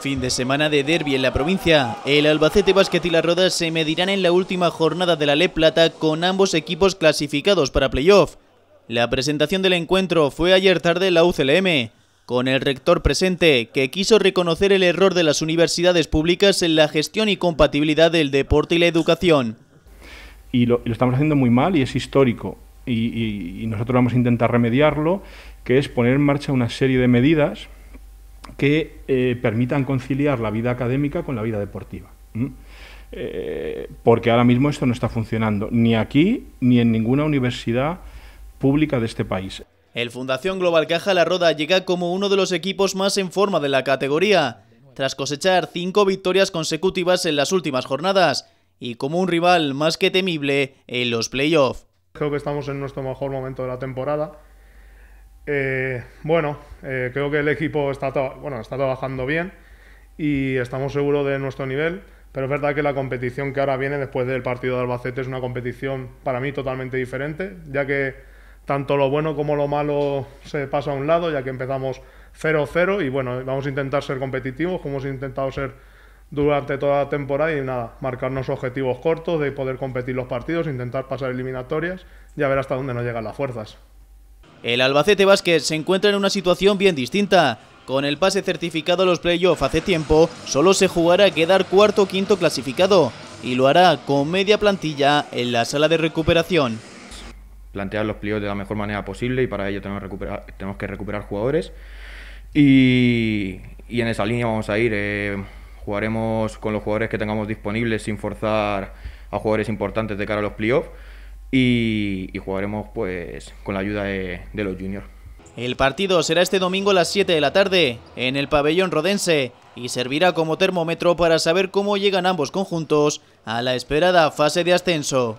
Fin de semana de derby en la provincia. El Albacete Basket y la Roda se medirán en la última jornada de la Le Plata con ambos equipos clasificados para playoff. La presentación del encuentro fue ayer tarde en la UCLM, con el rector presente, que quiso reconocer el error de las universidades públicas en la gestión y compatibilidad del deporte y la educación. Y lo, estamos haciendo muy mal y es histórico. y nosotros vamos a intentar remediarlo, que es poner en marcha una serie de medidas que eh, permitan conciliar la vida académica con la vida deportiva. Eh, porque ahora mismo esto no está funcionando, ni aquí ni en ninguna universidad pública de este país. El Fundación Global Caja La Roda llega como uno de los equipos más en forma de la categoría, tras cosechar cinco victorias consecutivas en las últimas jornadas y como un rival más que temible en los playoffs. Creo que estamos en nuestro mejor momento de la temporada eh, bueno, eh, creo que el equipo está, bueno, trabajando bien y estamos seguros de nuestro nivel, pero es verdad que la competición que ahora viene después del partido de Albacete es una competición para mí totalmente diferente, ya que tanto lo bueno como lo malo se pasa a un lado, ya que empezamos 0-0 y bueno, vamos a intentar ser competitivos, como hemos intentado ser durante toda la temporada y nada, marcarnos objetivos cortos de poder competir los partidos, intentar pasar eliminatorias y a ver hasta dónde nos llegan las fuerzas. El Albacete Vázquez se encuentra en una situación bien distinta. Con el pase certificado a los playoffs hace tiempo, solo se jugará a quedar cuarto o quinto clasificado y lo hará con media plantilla en la sala de recuperación. Plantear los playoffs de la mejor manera posible y para ello tenemos, que recuperar jugadores y, en esa línea vamos a ir. Eh, jugaremos con los jugadores que tengamos disponibles sin forzar a jugadores importantes de cara a los playoffs y, jugaremos pues con la ayuda de, de los juniors. El partido será este domingo a las 7 de la tarde en el pabellón rodense y servirá como termómetro para saber cómo llegan ambos conjuntos a la esperada fase de ascenso.